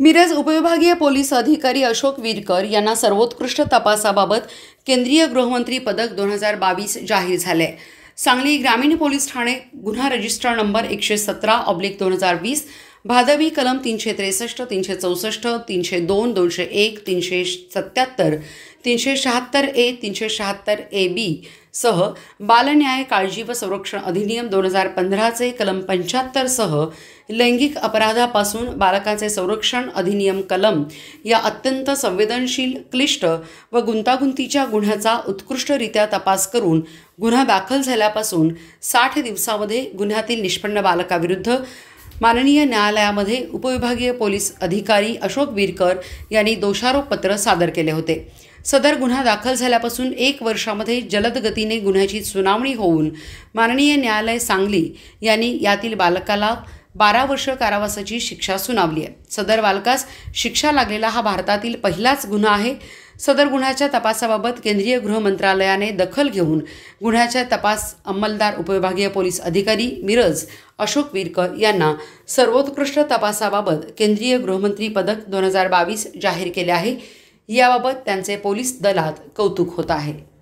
मिरज उपविभागीय पोलीस अधिकारी अशोक विरकर यांना सर्वोत्कृष्ट तपासाबाबत केंद्रीय गृहमंत्री पदक दोन हजार बावीस जाहीर झाले सांगली ग्रामीण पोलीस ठाणे गुन्हा रजिस्टर नंबर एकशे सतरा ऑब्लिक दोन हजार वीस भादवी कलम तीनशे त्रेसष्ट तीनशे चौसष्ट तीनशे दोन दोनशे एक तीनशे सत्याहत्तर तीनशे शहात्तर ए तीनशे शहात्तर ए बी सह बालन्याय काळजी व संरक्षण अधिनियम दोन हजार पंधराचे कलम पंच्याहत्तरसह लैंगिक अपराधापासून बालकाचे संरक्षण अधिनियम कलम या अत्यंत संवेदनशील क्लिष्ट व गुंतागुंतीच्या गुन्ह्याचा उत्कृष्टरित्या तपास करून गुन्हा दाखल झाल्यापासून साठ दिवसामध्ये गुन्ह्यातील निष्पन्न बालकाविरुद्ध माननीय न्यायालयामध्ये उपविभागीय पोलीस अधिकारी अशोक बिरकर यांनी दोषारोपपत्र सादर केले होते सदर गुन्हा दाखल झाल्यापासून एक वर्षामध्ये जलद गतीने गुन्ह्याची सुनावणी होऊन माननीय न्यायालय सांगली यांनी यातील बालकाला बारा वर्ष कारावासाची शिक्षा सुनावली आहे सदर बालकास शिक्षा लागलेला हा भारतातील पहिलाच गुन्हा आहे सदर गुन्ह्याच्या तपासाबाबत केंद्रीय गृह मंत्रालयाने दखल घेऊन गुन्ह्याच्या तपास अंमलदार उपविभागीय पोलीस अधिकारी मिरज अशोक विरकर यांना सर्वोत्कृष्ट तपासाबाबत केंद्रीय गृहमंत्री पदक दोन हजार बावीस जाहीर केले आहे याबाबत त्यांचे पोलीस दलात कौतुक होत आहे